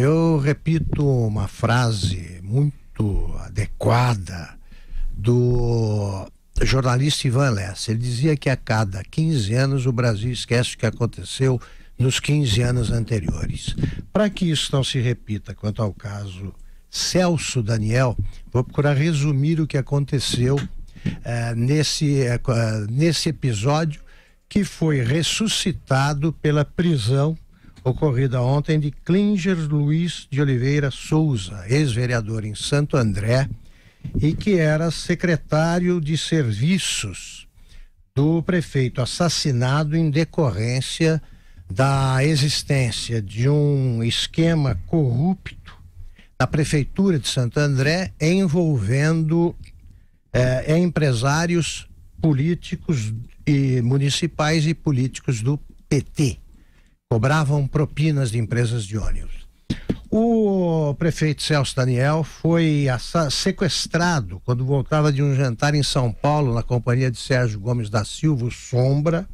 Eu repito uma frase muito adequada do jornalista Ivan Lessa. Ele dizia que a cada 15 anos o Brasil esquece o que aconteceu nos 15 anos anteriores. Para que isso não se repita quanto ao caso Celso Daniel, vou procurar resumir o que aconteceu eh, nesse, eh, eh, nesse episódio que foi ressuscitado pela prisão ocorrida ontem de Klinger Luiz de Oliveira Souza, ex-vereador em Santo André e que era secretário de serviços do prefeito assassinado em decorrência da existência de um esquema corrupto na prefeitura de Santo André envolvendo eh, empresários políticos e municipais e políticos do PT cobravam propinas de empresas de ônibus. O prefeito Celso Daniel foi sequestrado quando voltava de um jantar em São Paulo, na companhia de Sérgio Gomes da Silva, o Sombra,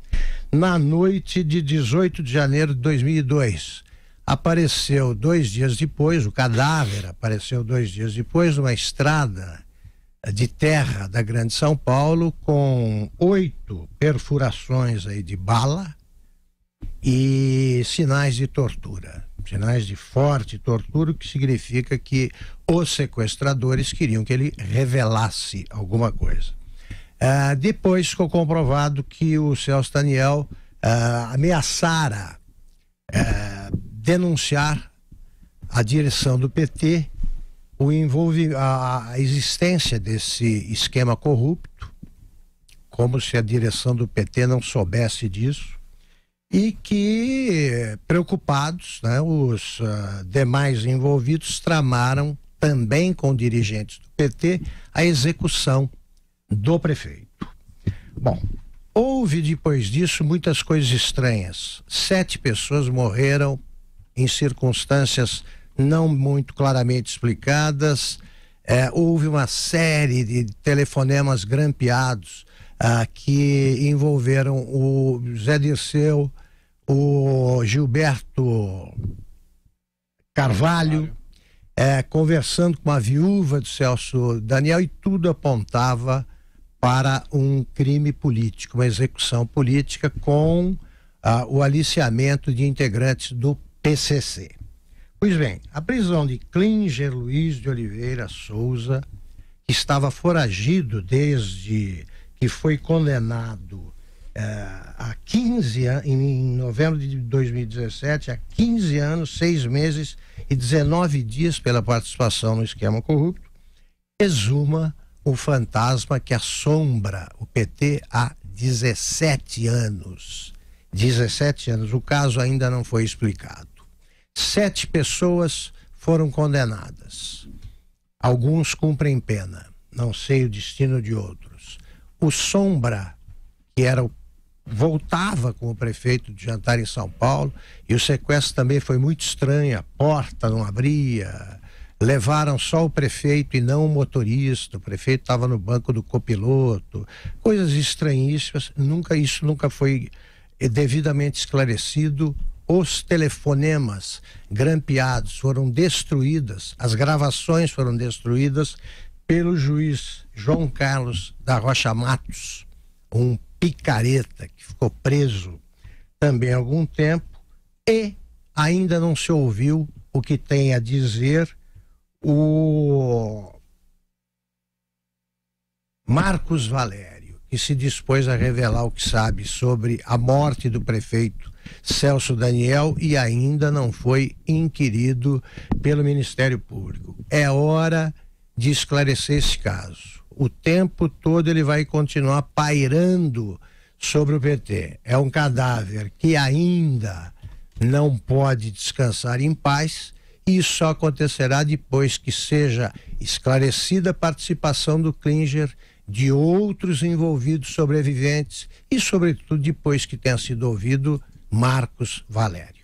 na noite de 18 de janeiro de 2002. Apareceu dois dias depois, o cadáver apareceu dois dias depois, numa estrada de terra da Grande São Paulo, com oito perfurações aí de bala e sinais de tortura. Sinais de forte tortura, o que significa que os sequestradores queriam que ele revelasse alguma coisa. Ah, depois ficou comprovado que o Celso Daniel ah, ameaçara ah, denunciar a direção do PT o envolve a existência desse esquema corrupto, como se a direção do PT não soubesse disso e que, preocupados, né, os uh, demais envolvidos tramaram também com dirigentes do PT a execução do prefeito. Bom, houve depois disso muitas coisas estranhas. Sete pessoas morreram em circunstâncias não muito claramente explicadas. É, houve uma série de telefonemas grampeados ah, que envolveram o Zé Dirceu, o Gilberto Carvalho, é, conversando com a viúva do Celso Daniel, e tudo apontava para um crime político, uma execução política com ah, o aliciamento de integrantes do PCC. Pois bem, a prisão de Klinger Luiz de Oliveira Souza, que estava foragido desde que foi condenado há 15 anos, em novembro de 2017, há 15 anos, 6 meses e 19 dias pela participação no esquema corrupto, exuma o fantasma que assombra o PT há 17 anos. 17 anos. O caso ainda não foi explicado. Sete pessoas foram condenadas. Alguns cumprem pena. Não sei o destino de outros. O Sombra, que era o voltava com o prefeito de jantar em São Paulo e o sequestro também foi muito estranho, a porta não abria, levaram só o prefeito e não o motorista, o prefeito estava no banco do copiloto, coisas estranhíssimas, nunca isso nunca foi eh, devidamente esclarecido. Os telefonemas grampeados foram destruídas, as gravações foram destruídas pelo juiz João Carlos da Rocha Matos, um picareta, que ficou preso também há algum tempo, e ainda não se ouviu o que tem a dizer o Marcos Valério, que se dispôs a revelar o que sabe sobre a morte do prefeito Celso Daniel e ainda não foi inquirido pelo Ministério Público. É hora de esclarecer esse caso o tempo todo ele vai continuar pairando sobre o PT. É um cadáver que ainda não pode descansar em paz e isso só acontecerá depois que seja esclarecida a participação do Klinger, de outros envolvidos sobreviventes e, sobretudo, depois que tenha sido ouvido Marcos Valério.